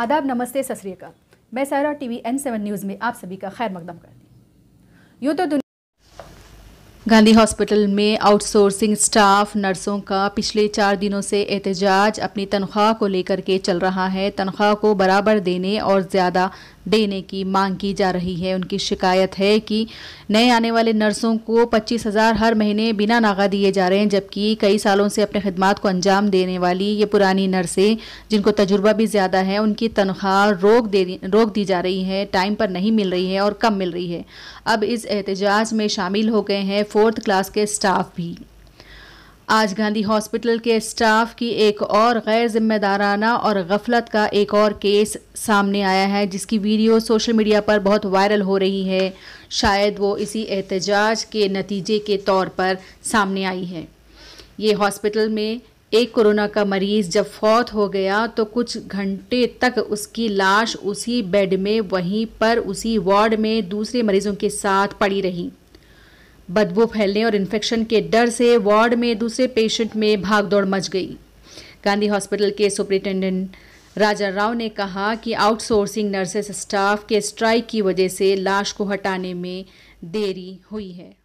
आदाब नमस्ते सत मैं सारा टीवी एन सेवन न्यूज़ में आप सभी का खैर मकदम करती यूँ तो दुनिया गांधी हॉस्पिटल में आउटसोर्सिंग स्टाफ नर्सों का पिछले चार दिनों से एहतजाज अपनी तनख्वाह को लेकर के चल रहा है तनख्वाह को बराबर देने और ज़्यादा देने की मांग की जा रही है उनकी शिकायत है कि नए आने वाले नर्सों को पच्चीस हज़ार हर महीने बिना नागा दिए जा रहे हैं जबकि कई सालों से अपने खदमात को अंजाम देने वाली ये पुरानी नर्सें जिनको तजुर्बा भी ज़्यादा है उनकी तनख्वाह रोक दे रोक दी जा रही है टाइम पर नहीं मिल रही है और कम मिल रही है अब इस एहतजाज में शामिल हो गए हैं फोर्थ क्लास के स्टाफ भी आज गांधी हॉस्पिटल के स्टाफ की एक और गैर जिम्मेदाराना और गफलत का एक और केस सामने आया है जिसकी वीडियो सोशल मीडिया पर बहुत वायरल हो रही है शायद वो इसी एहतजाज के नतीजे के तौर पर सामने आई है ये हॉस्पिटल में एक कोरोना का मरीज़ जब फौत हो गया तो कुछ घंटे तक उसकी लाश उसी बेड में वहीं पर उसी वार्ड में दूसरे मरीज़ों के साथ पड़ी रही बदबू फैलने और इन्फेक्शन के डर से वार्ड में दूसरे पेशेंट में भागदौड़ मच गई गांधी हॉस्पिटल के सुपरिटेंडेंट राजा राव ने कहा कि आउटसोर्सिंग नर्सेस स्टाफ के स्ट्राइक की वजह से लाश को हटाने में देरी हुई है